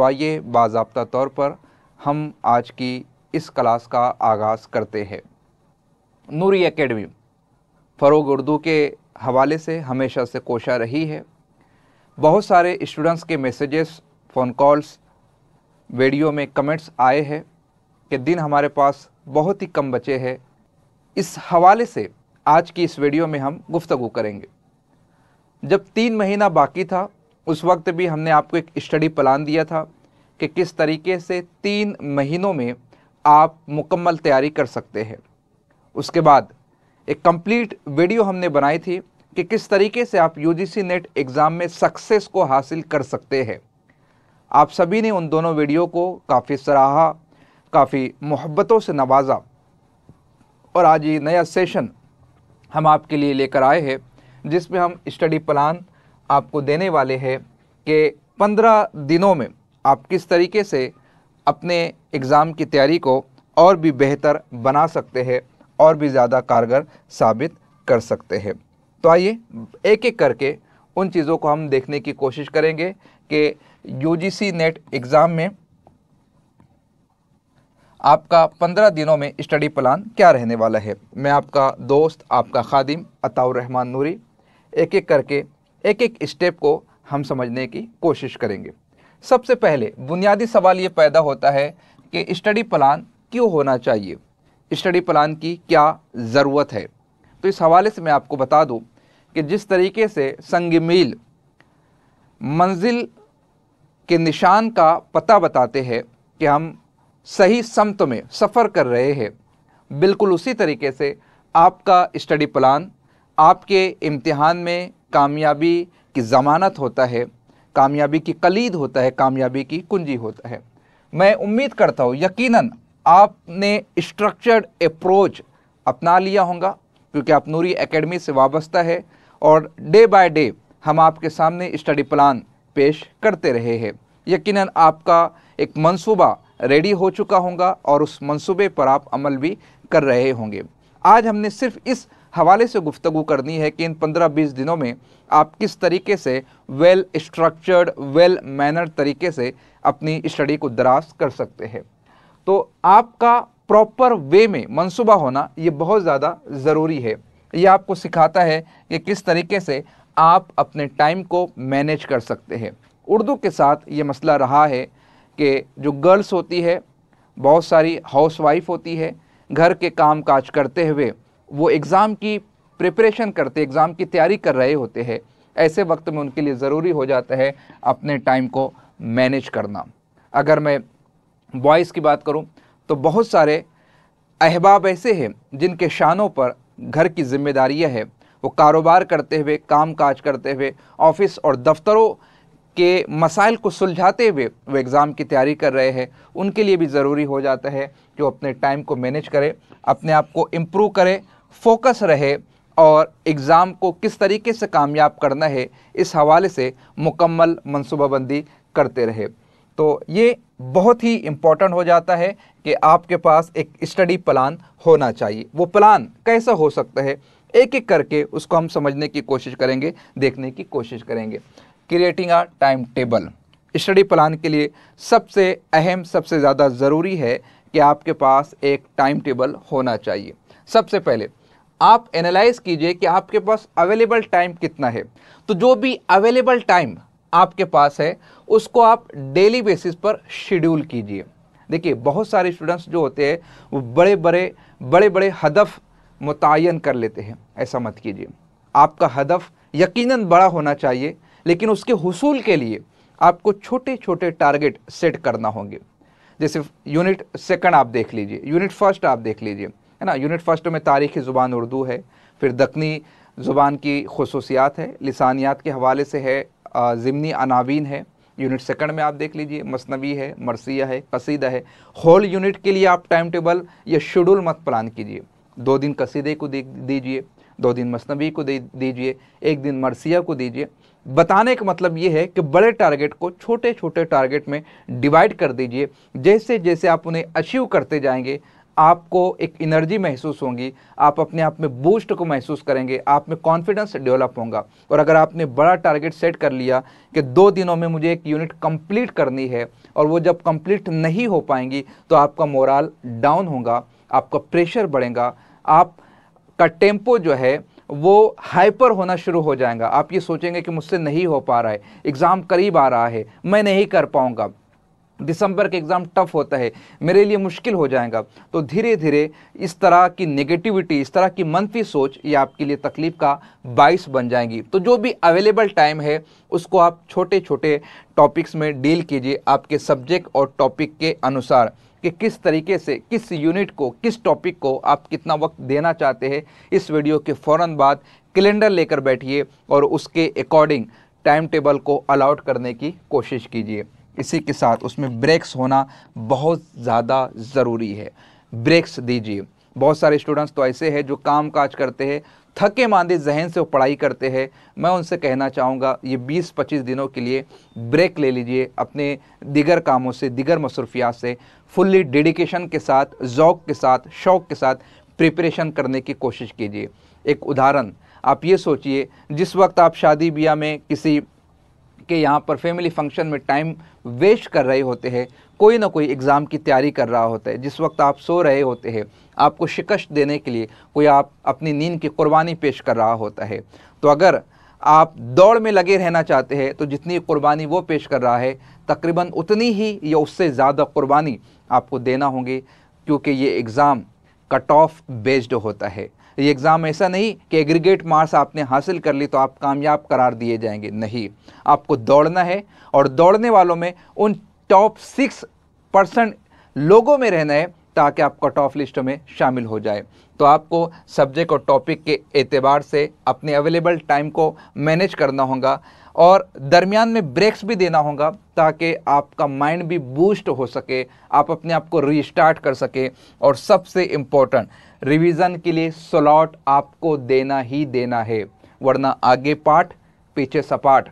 तो आइए बाबा तौर पर हम आज की इस क्लास का आगाज़ करते हैं नूरी एकेडमी फ़रोग उर्दू के हवाले से हमेशा से कोशा रही है बहुत सारे स्टूडेंट्स के मैसेजेस फ़ोन कॉल्स वीडियो में कमेंट्स आए हैं कि दिन हमारे पास बहुत ही कम बचे हैं इस हवाले से आज की इस वीडियो में हम गुफ्तु करेंगे जब तीन महीना बाकी था उस वक्त भी हमने आपको एक स्टडी प्लान दिया था कि किस तरीके से तीन महीनों में आप मुकम्मल तैयारी कर सकते हैं उसके बाद एक कंप्लीट वीडियो हमने बनाई थी कि किस तरीके से आप यूजीसी नेट एग्ज़ाम में सक्सेस को हासिल कर सकते हैं आप सभी ने उन दोनों वीडियो को काफ़ी सराहा काफ़ी मोहब्बतों से नवाजा और आज ये नया सेशन हम आपके लिए लेकर आए हैं जिसमें हम स्टडी प्लान आपको देने वाले हैं कि पंद्रह दिनों में आप किस तरीके से अपने एग्ज़ाम की तैयारी को और भी बेहतर बना सकते हैं और भी ज़्यादा कारगर साबित कर सकते हैं तो आइए एक एक करके उन चीज़ों को हम देखने की कोशिश करेंगे कि यूजीसी नेट एग्ज़ाम में आपका पंद्रह दिनों में स्टडी प्लान क्या रहने वाला है मैं आपका दोस्त आपका खादिम अताउर रहमान नूरी एक एक करके एक एक स्टेप को हम समझने की कोशिश करेंगे सबसे पहले बुनियादी सवाल ये पैदा होता है कि स्टडी प्लान क्यों होना चाहिए स्टडी प्लान की क्या ज़रूरत है तो इस हवाले से मैं आपको बता दूं कि जिस तरीके से संग मील मंजिल के निशान का पता बताते हैं कि हम सही समत में सफ़र कर रहे हैं बिल्कुल उसी तरीके से आपका स्टडी प्लान आपके इम्तिहान में कामयाबी की ज़मानत होता है कामयाबी की कलीद होता है कामयाबी की कुंजी होता है मैं उम्मीद करता हूँ यकीनन आपने स्ट्रक्चर्ड अप्रोच अपना लिया होगा क्योंकि आप नूरी एकेडमी से वाबस्ता है और डे बाय डे हम आपके सामने स्टडी प्लान पेश करते रहे हैं यकीनन आपका एक मंसूबा रेडी हो चुका होगा और उस मंसूबे पर आप अमल भी कर रहे होंगे आज हमने सिर्फ इस हवाले से गुफ्तु करनी है कि इन पंद्रह बीस दिनों में आप किस तरीके से वेल स्ट्रक्चर्ड वेल मैनर तरीके से अपनी स्टडी को दराज कर सकते हैं तो आपका प्रॉपर वे में मनसूबा होना ये बहुत ज़्यादा ज़रूरी है ये आपको सिखाता है कि किस तरीके से आप अपने टाइम को मैनेज कर सकते हैं उर्दू के साथ ये मसला रहा है कि जो गर्ल्स होती है बहुत सारी हाउस वाइफ होती है घर के काम काज करते हुए वो एग्ज़ाम की प्रिपरेशन करते एग्ज़ाम की तैयारी कर रहे होते हैं ऐसे वक्त में उनके लिए ज़रूरी हो जाता है अपने टाइम को मैनेज करना अगर मैं बॉयज़ की बात करूँ तो बहुत सारे अहबाब ऐसे हैं जिनके शानों पर घर की जिम्मेदारियां हैं वो कारोबार करते हुए काम काज करते हुए ऑफिस और दफ्तरों के मसाइल को सुलझाते हुए वो एग्ज़ाम की तैयारी कर रहे हैं उनके लिए भी ज़रूरी हो जाता है कि वो अपने टाइम को मैनेज करें अपने आप को इम्प्रूव करें फोकस रहे और एग्ज़ाम को किस तरीके से कामयाब करना है इस हवाले से मुकम्मल मनसूबाबंदी करते रहे तो ये बहुत ही इम्पॉर्टेंट हो जाता है कि आपके पास एक स्टडी प्लान होना चाहिए वो प्लान कैसा हो सकता है एक एक करके उसको हम समझने की कोशिश करेंगे देखने की कोशिश करेंगे creating a time table study plan के लिए सबसे अहम सबसे ज़्यादा ज़रूरी है कि आपके पास एक टाइम टेबल होना चाहिए सबसे पहले आप एनालाइज कीजिए कि आपके पास अवेलेबल टाइम कितना है तो जो भी अवेलेबल टाइम आपके पास है उसको आप डेली बेसिस पर शेड्यूल कीजिए देखिए बहुत सारे स्टूडेंट्स जो होते हैं वो बड़े बड़े बड़े बड़े हदफ मुतन कर लेते हैं ऐसा मत कीजिए आपका हदफ यकीनन बड़ा होना चाहिए लेकिन उसके हसूल के लिए आपको छोटे छोटे टारगेट सेट करना होंगे जैसे यूनिट सेकंड आप देख लीजिए यूनिट फर्स्ट आप देख लीजिए है ना यूनिट फर्स्ट में तारीखी ज़ुबान उर्दू है फिर दखनी ज़ुबान की खसूसियात है लसानियात के हवाले से है ज़िमनी अनावीन है यूनिट सेकंड में आप देख लीजिए मसनवी है मरसिया है कसीदा है होल यूनिट के लिए आप टाइम टेबल या शेड्यूल मत प्लान कीजिए दो दिन कसीदे को दीजिए दो दिन मसनवी को दे दीजिए एक दिन मरसिया को दीजिए बताने का मतलब ये है कि बड़े टारगेट को छोटे छोटे टारगेट में डिवाइड कर दीजिए जैसे जैसे आप उन्हें अचीव करते जाएंगे आपको एक एनर्जी महसूस होगी आप अपने आप में बूस्ट को महसूस करेंगे आप में कॉन्फिडेंस डेवलप होगा और अगर आपने बड़ा टारगेट सेट कर लिया कि दो दिनों में मुझे एक यूनिट कंप्लीट करनी है और वो जब कंप्लीट नहीं हो पाएंगी तो आपका मोरल डाउन होगा आपका प्रेशर बढ़ेगा आप का टेम्पो जो है वो हाइपर होना शुरू हो जाएगा आप ये सोचेंगे कि मुझसे नहीं हो पा रहा है एग्ज़ाम करीब आ रहा है मैं नहीं कर पाऊँगा दिसंबर के एग्ज़ाम टफ होता है मेरे लिए मुश्किल हो जाएगा तो धीरे धीरे इस तरह की नेगेटिविटी इस तरह की मनफी सोच ये आपके लिए तकलीफ़ का बाइस बन जाएगी तो जो भी अवेलेबल टाइम है उसको आप छोटे छोटे टॉपिक्स में डील कीजिए आपके सब्जेक्ट और टॉपिक के अनुसार कि किस तरीके से किस यूनिट को किस टॉपिक को आप कितना वक्त देना चाहते हैं इस वीडियो के फ़ौर बाद कैलेंडर लेकर बैठिए और उसके अकॉर्डिंग टाइम टेबल को अलाउट करने की कोशिश कीजिए इसी के साथ उसमें ब्रेक्स होना बहुत ज़्यादा ज़रूरी है ब्रेक्स दीजिए बहुत सारे स्टूडेंट्स तो ऐसे हैं जो काम काज करते हैं थके मांदे जहन से वो पढ़ाई करते हैं मैं उनसे कहना चाहूँगा ये 20-25 दिनों के लिए ब्रेक ले लीजिए अपने दिगर कामों से दिगर मसरूफियात से फुल्ली डेडिकेशन के साथ जौक के साथ शौक़ के साथ प्रिपरेशन करने की कोशिश कीजिए एक उदाहरण आप ये सोचिए जिस वक्त आप शादी ब्याह में किसी के यहाँ पर फैमिली फंक्शन में टाइम वेस्ट कर रहे होते हैं कोई ना कोई एग्ज़ाम की तैयारी कर रहा होता है जिस वक्त आप सो रहे होते हैं आपको शिकस्त देने के लिए कोई आप अपनी नींद की कुर्बानी पेश कर रहा होता है तो अगर आप दौड़ में लगे रहना चाहते हैं तो जितनी कुर्बानी वो पेश कर रहा है तकरीबन उतनी ही या उससे ज़्यादा कुर्बानी आपको देना होंगे क्योंकि ये एग्ज़ाम कट ऑफ बेस्ड होता है तो ये एग्ज़ाम ऐसा नहीं कि एग्रीगेट मार्क्स आपने हासिल कर ली तो आप कामयाब करार दिए जाएंगे नहीं आपको दौड़ना है और दौड़ने वालों में उन टॉप सिक्स परसेंट लोगों में रहना है ताकि आपका टॉप लिस्ट में शामिल हो जाए तो आपको सब्जेक्ट और टॉपिक के एतबार से अपने अवेलेबल टाइम को मैनेज करना होगा और दरमियान में ब्रेक्स भी देना होगा ताकि आपका माइंड भी बूस्ट हो सके आप अपने आप को रिस्टार्ट कर सके और सबसे इम्पोर्टेंट रिवीजन के लिए स्लॉट आपको देना ही देना है वरना आगे पाठ पीछे सपाट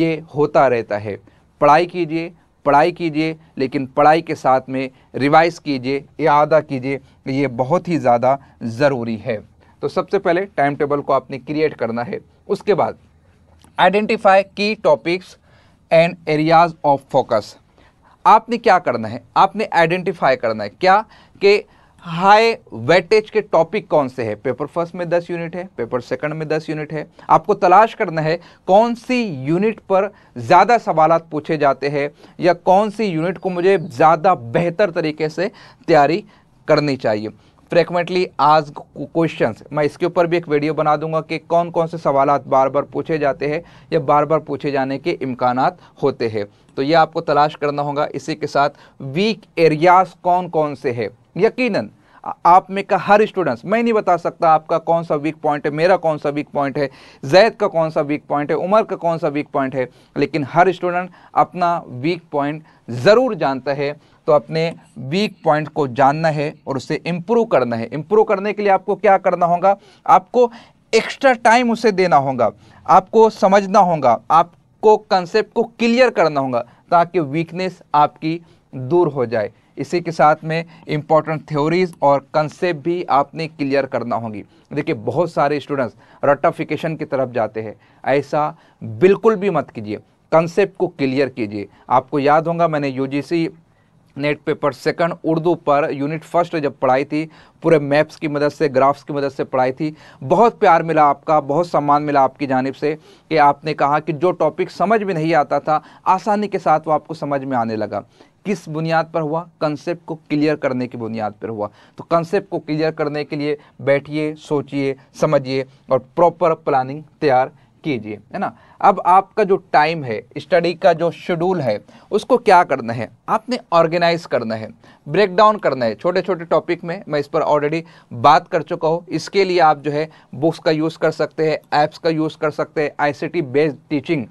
ये होता रहता है पढ़ाई कीजिए पढ़ाई कीजिए लेकिन पढ़ाई के साथ में रिवाइज कीजिए यादा कीजिए ये बहुत ही ज़्यादा ज़रूरी है तो सबसे पहले टाइम टेबल को आपने क्रिएट करना है उसके बाद identify key topics and areas of focus आपने क्या करना है आपने आइडेंटिफाई करना है क्या कि हाई वेटेज के टॉपिक कौन से हैं पेपर फर्स्ट में 10 यूनिट है पेपर सेकंड में 10 यूनिट है आपको तलाश करना है कौन सी यूनिट पर ज़्यादा सवाल पूछे जाते हैं या कौन सी यूनिट को मुझे ज़्यादा बेहतर तरीके से तैयारी करनी चाहिए फ्रेक्वेंटली आज क्वेश्चंस मैं इसके ऊपर भी एक वीडियो बना दूंगा कि कौन कौन से सवाल बार बार पूछे जाते हैं या बार बार पूछे जाने के इम्कान होते हैं तो ये आपको तलाश करना होगा इसी के साथ वीक एरियाज कौन कौन से हैं यकीनन आप में का हर स्टूडेंट्स मैं नहीं बता सकता आपका कौन सा वीक पॉइंट है मेरा कौन सा वीक पॉइंट है जैद का कौन सा वीक पॉइंट है उमर का कौन सा वीक पॉइंट है लेकिन हर स्टूडेंट अपना वीक पॉइंट ज़रूर जानता है तो अपने वीक पॉइंट को जानना है और उसे इम्प्रूव करना है इम्प्रूव करने के लिए आपको क्या करना होगा आपको एक्स्ट्रा टाइम उसे देना होगा आपको समझना होगा आपको कंसेप्ट को क्लियर करना होगा ताकि वीकनेस आपकी दूर हो जाए इसी के साथ में इम्पॉर्टेंट थ्योरीज और कंसेप्ट भी आपने क्लियर करना होगी देखिए बहुत सारे स्टूडेंट्स रटाफिकेशन की तरफ जाते हैं ऐसा बिल्कुल भी मत कीजिए कंसेप्ट को क्लियर कीजिए आपको याद होगा मैंने U NET paper second Urdu पर यूनिट फर्स्ट जब पढ़ाई थी पूरे मैप्स की मदद से ग्राफ्स की मदद से पढ़ाई थी बहुत प्यार मिला आपका बहुत सम्मान मिला आपकी जानब से कि आपने कहा कि जो टॉपिक समझ में नहीं आता था आसानी के साथ वो आपको समझ में आने लगा किस बुनियाद पर हुआ कंसेप्ट को क्लियर करने की बुनियाद पर हुआ तो कंसेप्ट को क्लियर करने के लिए बैठिए सोचिए समझिए और प्रॉपर प्लानिंग तैयार कीजिए है ना अब आपका जो टाइम है स्टडी का जो शेड्यूल है उसको क्या करना है आपने ऑर्गेनाइज करना है ब्रेक डाउन करना है छोटे छोटे टॉपिक में मैं इस पर ऑलरेडी बात कर चुका हूँ इसके लिए आप जो है बुक्स का यूज़ कर सकते हैं ऐप्स का यूज़ कर सकते हैं आई बेस्ड टीचिंग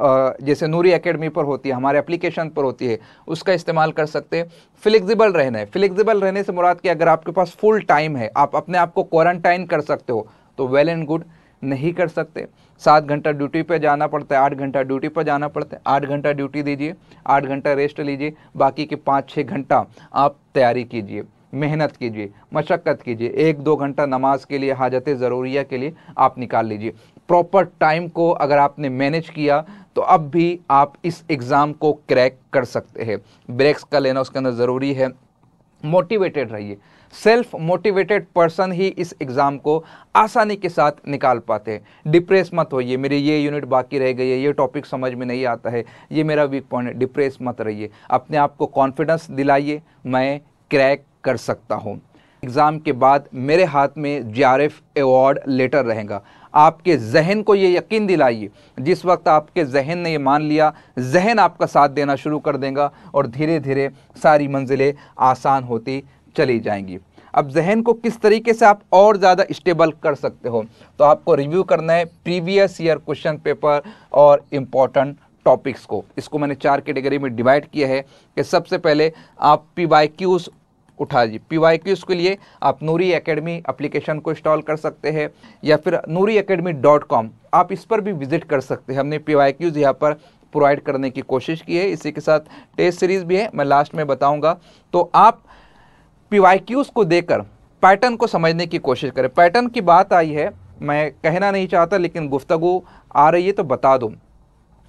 जैसे नूरी एकेडमी पर होती है हमारे एप्लीकेशन पर होती है उसका इस्तेमाल कर सकते हैं फ्लेक्सिबल रहना है फ्लेक्सिबल रहने से मुराद कि अगर आपके पास फुल टाइम है आप अपने आप को क्वारंटाइन कर सकते हो तो वेल एंड गुड नहीं कर सकते सात घंटा ड्यूटी पर जाना पड़ता है आठ घंटा ड्यूटी पर जाना पड़ता है आठ घंटा ड्यूटी दीजिए आठ घंटा रेस्ट लीजिए बाकी के पाँच छः घंटा आप तैयारी कीजिए मेहनत कीजिए मशक्क़त कीजिए एक दो घंटा नमाज के लिए हाजत ज़रूरिया के लिए आप निकाल लीजिए प्रॉपर टाइम को अगर आपने मैनेज किया तो अब भी आप इस एग्ज़ाम को क्रैक कर सकते हैं ब्रेक्स का लेना उसके अंदर ज़रूरी है मोटिवेटेड रहिए सेल्फ मोटिवेटेड पर्सन ही इस एग्ज़ाम को आसानी के साथ निकाल पाते हैं डिप्रेस मत होइए मेरी ये यूनिट बाकी रह गई है ये टॉपिक समझ में नहीं आता है ये मेरा वीक पॉइंट है डिप्रेस मत रहिए अपने आप को कॉन्फिडेंस दिलाइए मैं क्रैक कर सकता हूँ एग्ज़ाम के बाद मेरे हाथ में जे एवॉर्ड लेटर रहेगा आपके जहन को ये यकीन दिलाइए जिस वक्त आपके जहन ने ये मान लिया जहन आपका साथ देना शुरू कर देगा और धीरे धीरे सारी मंजिलें आसान होती चली जाएंगी अब जहन को किस तरीके से आप और ज़्यादा स्टेबल कर सकते हो तो आपको रिव्यू करना है प्रीवियस ईयर क्वेश्चन पेपर और इम्पॉर्टेंट टॉपिक्स को इसको मैंने चार कैटेगरी में डिवाइड किया है कि सबसे पहले आप पी वाई क्यूज़ उठा दी पी वाई क्यूज़ के लिए आप नूरी एकेडमी एप्लीकेशन को इंस्टॉल कर सकते हैं या फिर नूरी एकेडमी डॉट कॉम आप इस पर भी विजिट कर सकते हैं हमने पी वाई क्यूज़ यहाँ पर प्रोवाइड करने की कोशिश की है इसी के साथ टेस्ट सीरीज़ भी है मैं लास्ट में बताऊँगा तो आप पी वाई क्यूज़ को देकर पैटर्न को समझने की कोशिश करें पैटर्न की बात आई है मैं कहना नहीं चाहता लेकिन गुफ्तगु आ रही है तो बता दूँ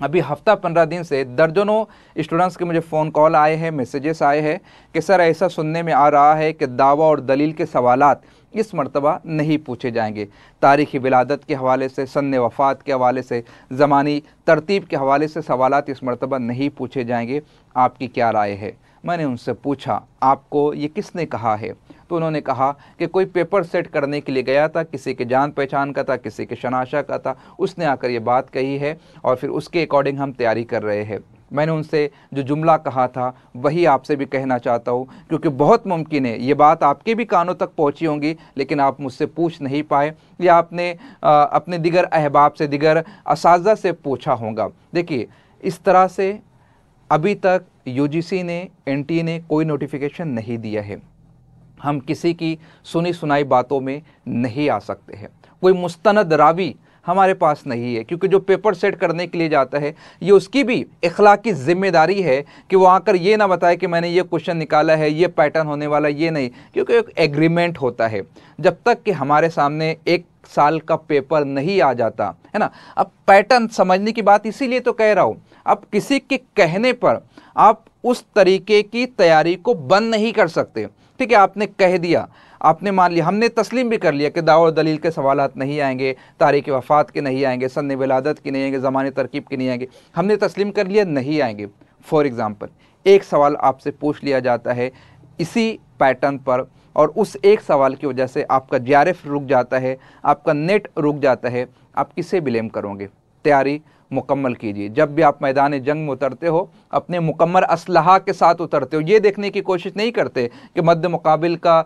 अभी हफ्ता पंद्रह दिन से दर्जनों स्टूडेंट्स के मुझे फ़ोन कॉल आए हैं मैसेजेस आए हैं कि सर ऐसा सुनने में आ रहा है कि दावा और दलील के सवाल इस मरतबा नहीं पूछे जाएंगे तारीख़ी विलादत के हवाले से सन वफ़ात के हवाले से ज़मानी तरतीब के हवाले से सवाल इस मरतबा नहीं पूछे जाएंगे आपकी क्या राय है मैंने उनसे पूछा आपको ये किसने कहा है तो उन्होंने कहा कि कोई पेपर सेट करने के लिए गया था किसी के जान पहचान का था किसी के शनाशा का था उसने आकर ये बात कही है और फिर उसके अकॉर्डिंग हम तैयारी कर रहे हैं मैंने उनसे जो जुमला कहा था वही आपसे भी कहना चाहता हूँ क्योंकि बहुत मुमकिन है ये बात आपके भी कानों तक पहुँची होंगी लेकिन आप मुझसे पूछ नहीं पाए या आपने आ, अपने दिगर अहबाब से दिगर इस से पूछा होगा देखिए इस तरह से अभी तक यूजीसी ने एनटी ने कोई नोटिफिकेशन नहीं दिया है हम किसी की सुनी सुनाई बातों में नहीं आ सकते हैं कोई मुस्तंद रावी हमारे पास नहीं है क्योंकि जो पेपर सेट करने के लिए जाता है ये उसकी भी इखला की जिम्मेदारी है कि वो आकर ये ना बताए कि मैंने ये क्वेश्चन निकाला है ये पैटर्न होने वाला ये नहीं क्योंकि एक एग्रीमेंट होता है जब तक कि हमारे सामने एक साल का पेपर नहीं आ जाता है ना अब पैटर्न समझने की बात इसीलिए तो कह रहा हूँ अब किसी के कहने पर आप उस तरीके की तैयारी को बंद नहीं कर सकते ठीक है आपने कह दिया आपने मान लिया हमने तस्लीम भी कर लिया कि दावा दलील के सवाल नहीं आएंगे तारीख वफ़ात के नहीं आएंगे सन विलादत के नहीं आएंगे ज़माने तरकीब के नहीं आएंगे हमने तस्लीम कर लिया नहीं आएंगे फॉर एग्ज़ाम्पल एक सवाल आपसे पूछ लिया जाता है इसी पैटर्न पर और उस एक सवाल की वजह से आपका जे रुक जाता है आपका नेट रुक जाता है आप किसे ब्लेम करोगे तैयारी मुकम्मल कीजिए जब भी आप मैदान जंग में उतरते हो अपने मुकम्मल असलहा के साथ उतरते हो ये देखने की कोशिश नहीं करते कि मद मुकाबिल का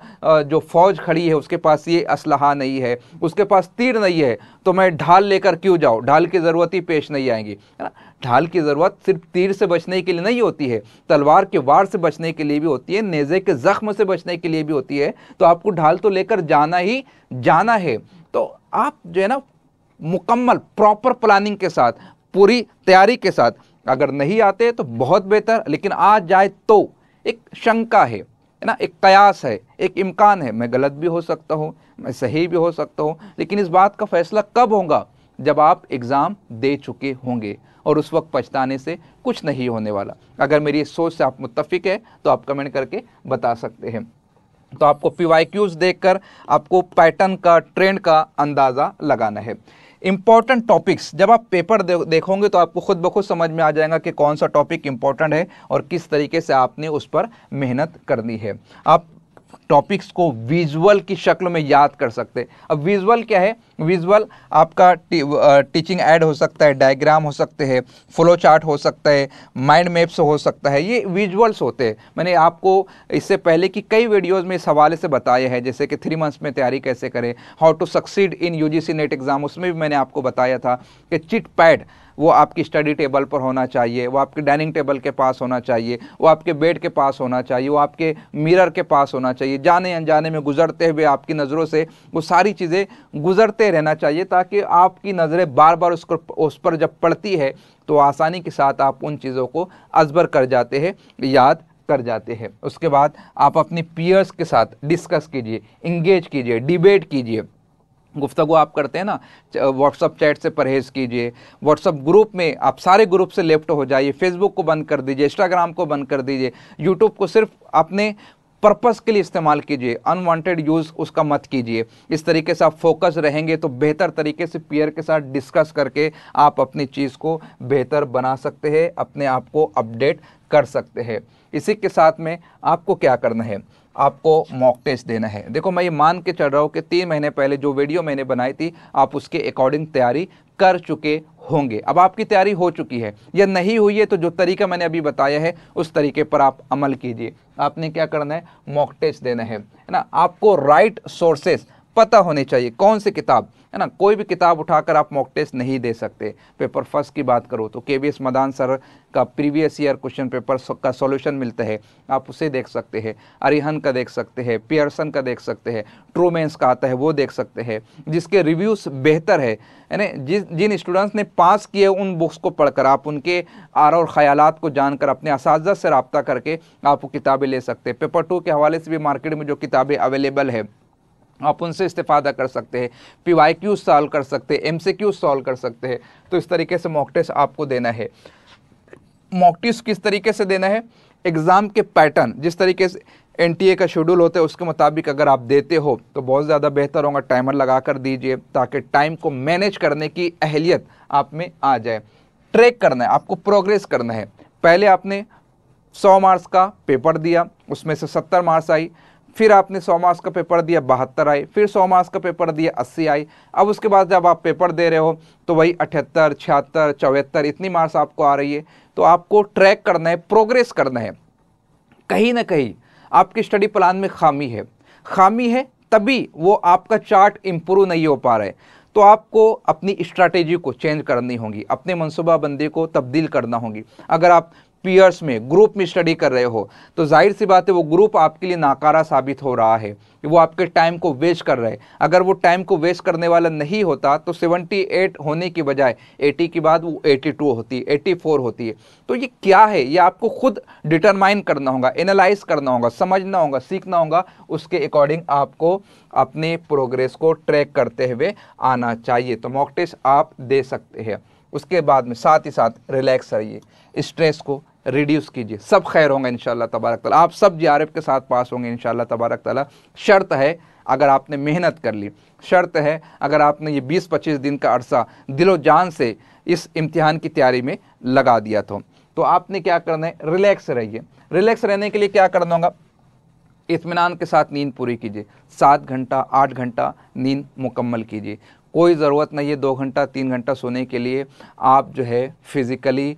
जो फ़ौज खड़ी है उसके पास ये असलहा नहीं है उसके पास तीर नहीं है तो मैं ढाल लेकर क्यों जाऊँ ढाल की ज़रूरत ही पेश नहीं आएंगी है ना ढाल की ज़रूरत सिर्फ तीर से बचने के लिए नहीं होती है तलवार के वार से बचने के लिए भी होती है नेज़े के ज़ख्म से बचने के लिए भी होती है तो आपको ढाल तो लेकर जाना ही जाना है तो आप जो है ना मुकम्मल प्रॉपर प्लानिंग के साथ पूरी तैयारी के साथ अगर नहीं आते तो बहुत बेहतर लेकिन आ जाए तो एक शंका है है ना एक कयास है एक इम्कान है मैं गलत भी हो सकता हूँ मैं सही भी हो सकता हूँ लेकिन इस बात का फैसला कब होगा जब आप एग्ज़ाम दे चुके होंगे और उस वक्त पछताने से कुछ नहीं होने वाला अगर मेरी इस सोच से आप मुतफिक है तो आप कमेंट करके बता सकते हैं तो आपको पी वाई क्यूज़ देख आपको पैटर्न का ट्रेंड का अंदाज़ा लगाना है इंपॉर्टेंट टॉपिक्स जब आप पेपर देखोगे तो आपको खुद ब खुद समझ में आ जाएगा कि कौन सा टॉपिक इंपॉर्टेंट है और किस तरीके से आपने उस पर मेहनत करनी है आप टॉपिक्स को विजुअल की शक्ल में याद कर सकते हैं अब विजुअल क्या है विजुअल आपका टीचिंग ऐड हो सकता है डायग्राम हो सकते हैं फ्लो चार्ट हो सकता है माइंड मैप्स हो सकता है ये विजुअल्स होते हैं मैंने आपको इससे पहले की कई वीडियोज़ में इस हवाले से बताए हैं जैसे कि थ्री मंथ्स में तैयारी कैसे करें how to succeed in U G NET exam उसमें भी मैंने आपको बताया था कि चिट पैड वो आपकी स्टडी टेबल पर होना चाहिए वो आपके डाइनिंग टेबल के पास होना चाहिए वो आपके बेड के पास होना चाहिए वो आपके मिरर के पास होना चाहिए जाने अनजाने में गुजरते हुए आपकी नज़रों से वो सारी चीज़ें गुजरते रहना चाहिए ताकि आपकी नज़रें बार बार उस पर उस पर जब पड़ती है तो आसानी के साथ आप उन चीज़ों को अजबर कर जाते हैं याद कर जाते हैं उसके बाद आप अपने पीयर्स के साथ डिस्कस कीजिए इंगेज कीजिए डिबेट कीजिए गुफ्तु आप करते हैं ना व्हाट्सअप चैट से परहेज़ कीजिए व्हाट्सअप ग्रुप में आप सारे ग्रुप से लेफ्ट हो जाइए फेसबुक को बंद कर दीजिए इंस्टाग्राम को बंद कर दीजिए यूट्यूब को सिर्फ अपने पर्पस के लिए इस्तेमाल कीजिए अनवांटेड यूज़ उसका मत कीजिए इस तरीके से आप फोकस रहेंगे तो बेहतर तरीके से पीयर के साथ डिस्कस करके आप अपनी चीज़ को बेहतर बना सकते हैं अपने आप को अपडेट कर सकते हैं इसी के साथ में आपको क्या करना है आपको मॉक टेस्ट देना है देखो मैं ये मान के चल रहा हूँ कि तीन महीने पहले जो वीडियो मैंने बनाई थी आप उसके अकॉर्डिंग तैयारी कर चुके होंगे अब आपकी तैयारी हो चुकी है या नहीं हुई है तो जो तरीका मैंने अभी बताया है उस तरीके पर आप अमल कीजिए आपने क्या करना है मॉक टेस्ट देना है ना आपको राइट सोर्सेस पता होने चाहिए कौन सी किताब है ना कोई भी किताब उठाकर आप मॉक टेस्ट नहीं दे सकते पेपर फर्स्ट की बात करो तो के वी एस मदान सर का प्रीवियस ईयर क्वेश्चन पेपर का सॉल्यूशन मिलता है आप उसे देख सकते हैं अरिहन का देख सकते हैं पियर्सन का देख सकते हैं ट्रूमेंस का आता है वो देख सकते हैं जिसके रिव्यूज़ बेहतर है यानी जिस जिन स्टूडेंट्स ने पास किए उन बुक्स को पढ़कर आप उनके आर और ख्याल को जानकर अपने इस से रबता करके आप किताबें ले सकते हैं पेपर टू के हवाले से भी मार्केट में जो किताबें अवेलेबल है आप उनसे इस्तेफादा कर सकते हैं पी वाई क्यू सॉल्व कर सकते हैं एम सी क्यू सॉल्व कर सकते हैं तो इस तरीके से मॉक टेस्ट आपको देना है मॉक टेस्ट किस तरीके से देना है एग्ज़ाम के पैटर्न जिस तरीके से एन टी ए का शेड्यूल होता है उसके मुताबिक अगर आप देते हो तो बहुत ज़्यादा बेहतर होगा टाइमर लगा कर दीजिए ताकि टाइम को मैनेज करने की अहलियत आप में आ जाए ट्रैक करना है आपको प्रोग्रेस करना है पहले आपने सौ मार्क्स का पेपर दिया उसमें से सत्तर मार्क्स आई फिर आपने सौ मार्क्स का पेपर दिया बहत्तर आए फिर सौ मार्क्स का पेपर दिया अस्सी आए अब उसके बाद जब आप पेपर दे रहे हो तो वही अठहत्तर छिहत्तर चौहत्तर इतनी मार्क्स आपको आ रही है तो आपको ट्रैक करना है प्रोग्रेस करना है कहीं ना कहीं आपके स्टडी प्लान में खामी है खामी है तभी वो आपका चार्ट इम्प्रूव नहीं हो पा रहा है तो आपको अपनी स्ट्रैटेजी को चेंज करनी होगी अपने मनसूबाबंदी को तब्दील करना होगी अगर आप पीयर्स में ग्रुप में स्टडी कर रहे हो तो जाहिर सी बात है वो ग्रुप आपके लिए नाकारा साबित हो रहा है वो आपके टाइम को वेस्ट कर रहे हैं अगर वो टाइम को वेस्ट करने वाला नहीं होता तो 78 होने की बजाय 80 के बाद वो 82 होती है 84 होती है तो ये क्या है ये आपको खुद डिटरमाइन करना होगा एनालाइज करना होगा समझना होगा सीखना होगा उसके अकॉर्डिंग आपको अपने प्रोग्रेस को ट्रैक करते हुए आना चाहिए तो मॉक आप दे सकते हैं उसके बाद में साथ ही साथ रिलैक्स रहिए स्ट्रेस को रिड्यूस कीजिए सब खैर होंगे इन तबारक ताली आप सब जी के साथ पास होंगे इन तबारक तला शर्त है अगर आपने मेहनत कर ली शर्त है अगर आपने ये 20-25 दिन का अरसा दिलो जान से इस इम्तिहान की तैयारी में लगा दिया तो तो आपने क्या करना है रिलैक्स रहिए रिलैक्स रहने के लिए क्या करना होगा इतमान के साथ नींद पूरी कीजिए सात घंटा आठ घंटा नींद मुकम्मल कीजिए कोई ज़रूरत नहीं है दो घंटा तीन घंटा सोने के लिए आप जो है फिज़िकली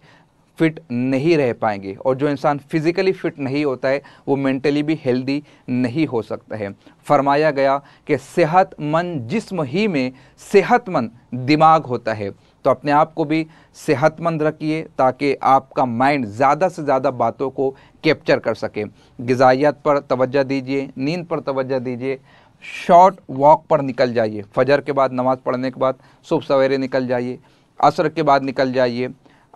फिट नहीं रह पाएंगे और जो इंसान फिज़िकली फिट नहीं होता है वो मेंटली भी हेल्दी नहीं हो सकता है फरमाया गया कि सेहतमंद जिस्म ही में सेहतमंद दिमाग होता है तो अपने आप को भी सेहतमंद रखिए ताकि आपका माइंड ज़्यादा से ज़्यादा बातों को कैप्चर कर सके गजाइत पर तवज्जो दीजिए नींद पर तवज्जो दीजिए शॉर्ट वॉक पर निकल जाइए फजर के बाद नमाज़ पढ़ने के बाद सुबह सवेरे निकल जाइए असर के बाद निकल जाइए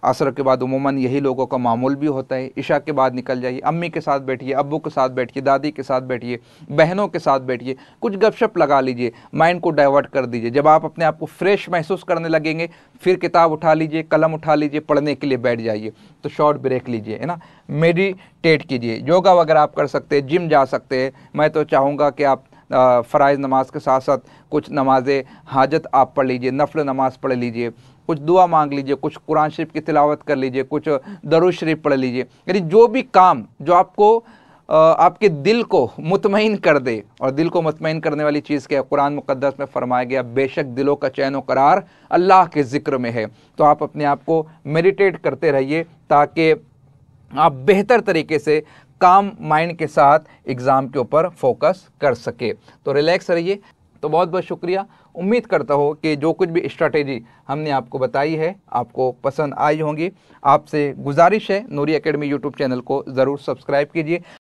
असर के बाद उमूमन यही लोगों का मामूल भी होता है इशा के बाद निकल जाइए अम्मी के साथ बैठिए अबू के साथ बैठिए दादी के साथ बैठिए बहनों के साथ बैठिए कुछ गपशप लगा लीजिए माइंड को डाइवर्ट कर दीजिए जब आप अपने आप को फ्रेश महसूस करने लगेंगे फिर किताब उठा लीजिए कलम उठा लीजिए पढ़ने के लिए बैठ जाइए तो शॉर्ट ब्रेक लीजिए है ना मेडिटेट कीजिए योगा वगैरह आप कर सकते हैं जिम जा सकते हैं मैं तो चाहूँगा कि आप फ़राइज़ नमाज के साथ साथ कुछ नमाज हाजत आप पढ़ लीजिए नफल नमाज़ पढ़ लीजिए कुछ दुआ मांग लीजिए कुछ कुरान शरीफ की तिलावत कर लीजिए कुछ दरुज शरीफ पढ़ लीजिए यानी जो भी काम जो आपको आपके दिल को मुतमिन कर दे और दिल को मुतमिन करने वाली चीज़ क्या है कुरान मुकद्दस में फरमाया गया बेशक दिलों का चैन करार अल्लाह के ज़िक्र में है तो आप अपने आप को मेडिटेट करते रहिए ताकि आप बेहतर तरीके से काम माइंड के साथ एग्ज़ाम के ऊपर फोकस कर सके तो रिलैक्स रहिए तो बहुत बहुत शुक्रिया उम्मीद करता हूँ कि जो कुछ भी स्ट्रैटेजी हमने आपको बताई है आपको पसंद आई होंगी आपसे गुजारिश है नूरी एकेडमी यूट्यूब चैनल को ज़रूर सब्सक्राइब कीजिए